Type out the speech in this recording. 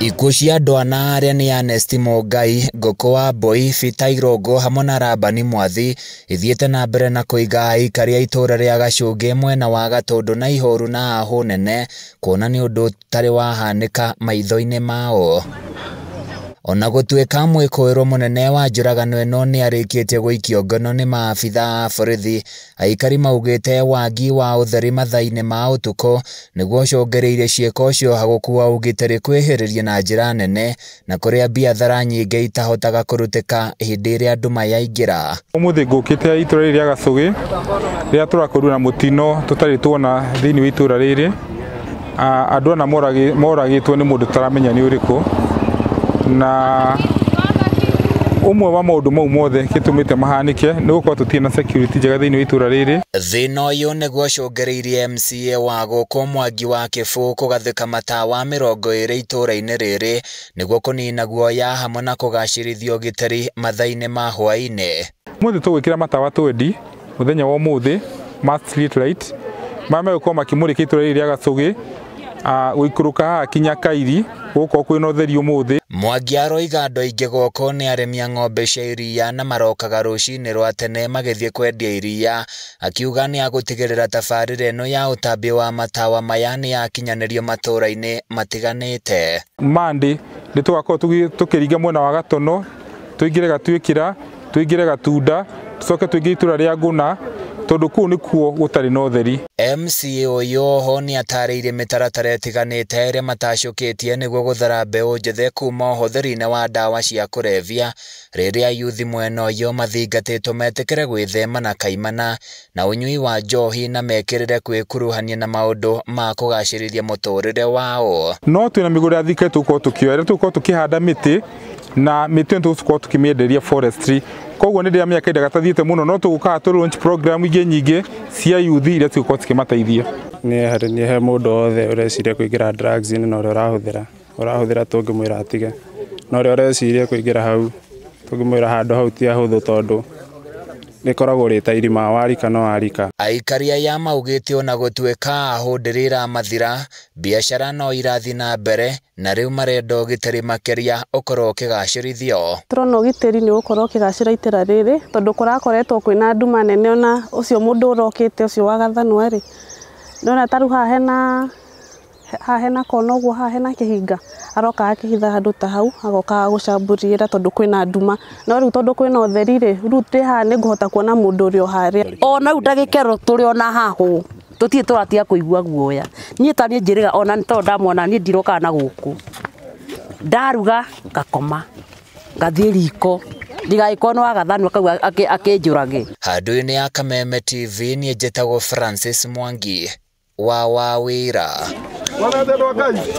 Ikuũ cia andũ ana arĩa nĩ Anesti Mũngai, wa mboi bita Irungu hamwe na Labani Mwathi ithiĩte na mbere na kũiga aikari a itũra rĩa Gachũngĩ mwena wa Gatũndũ na ihoru na Ahũ Nene kuona ni ũndũ ũtarĩ wahanĩka maitho-inĩ mao ona gũtuĩka mwĩkũĩrwo mũnene wa njũragano ĩno nĩarĩkĩtie gũikio ngono nĩ maabithaa a borithi aikari maugĩte wagi wa ũtheri mathaa-inĩ ma ũtukũ nĩguo ũcũngĩrĩirie ciĩko ũcio gũkua ũgitĩri kwĩhĩrĩrie na njĩra nene na kũrĩa biathara nyingĩ itahotaga kũrutĩka hĩndĩ ĩrĩa andũ mayaingĩra ũmũthĩ ngũkĩte itũra rĩrĩ rĩa gacũgĩ rĩrĩa tũrakorirwo na mutino tutari tuona thĩinĩ wa itũra rĩrĩ andũ ana moragĩtwo ni mũndũ tũtaramenya nĩ ũrĩkũ na umwe wa maundu mau mothe gitumite mahanike ni gukorwo tutire na security njega thiini wa itura riri thina uyu niguo ucungiriirie MCA wa guku Mwangi wa Kibu kugathika matawa mirongo iri itura-ini riri niguo kunina guoya hamwe na kugacirithia ugitari mathaini ma hwaini muthi tugwikira matawa twendi muthenya wa umuthi mast street light maya megũkorwo makimurika itura riri ria gacugi gå kinya kairi gå korwo kwä na å theri mwangi aroiga andå aingä goko nä arämia ng'ombe cia iria na marokaga rå cinä rwa tene magä kwendia iria akiuga nä agå tabarire no ya å wa matawa maya nä yakinyanä rio matå ra-inä matiganä te mandä nä tå gakorwo tå kä ringa mwena wa gatono tå ingä re gatuä kä ra tå ingä re gatunda tå coke tå ingä itå ra rä a ngå na tondu kuu nikuo gutari na utheri MCA uyu ho ni atariire mitaratara itiganite tie matacukitie niguo guthara mbeu njithe kuma uhuthiri-ini wa ndawa cia kurebia riria yuthi mwena uyu mathingatitwo metikire gwithema na kaimana na unyui wa njohi na mekirire kwikuruhania na maundu ma kugacirithia muturire wao no twina miguri ya thikari tukorwo tukioera tukorwo tukihanda miti na miti ĩyo tũgũkorwo tũkĩmĩenderia forestry koguo nä ndä ramenya kainda gatathiä muno no tå gå kaga tå launch program ingä nyingä cia youth iria cigå korwo cikĩmateithia nä harä niä he må ndå wothe å reciria kå ingä ra na å rä a å rahå thä ra å rahå thä ra tå ngä mwä ra atige na å rä a å kå ingä ra hau tå ngä mwä ra handå hau ti ahuthu thå tondå rikoragwo ri ta irima warika no warika aikari aya maugite ona gutuika ahundirira mathira biacara no irathi na mbere na riu marenda ugitiri makiria ukorwo ukigacirithio turona ugitiri ni ugukorwo ukigacira itira riri tondu kurakoretwo kwina nduma nene ona ucio mundu urokite ucio wa gathanwa ri ndona ta riu haha hena haha hena kona ũguo haha hena kĩhinga aroka akĩhitha handũ ta hau agoka gũcambũrĩra tondũ kwĩna nduma no rĩu tondũ kwĩna ũtheri rĩ rĩu ndĩ haha nĩngũhota kuona mũndũ ũrĩa ũharĩa ona rĩu ndagĩkero tũrĩ ona hahũ tũtirĩ tũratiga kũigua guoya niĩ ta niĩ njĩrĩga ona nĩ tondũ ndamwona niĩ ndirokaga na gũkũ ndaruga ngakoma ngathiĩ riko ndigagĩkorwo nĩ wagathanwa kau akĩnjũrage handũ-inĩ ya kameme tv niĩ njĩtagwo francis mwangi wa wa wĩra Manda derroca aí.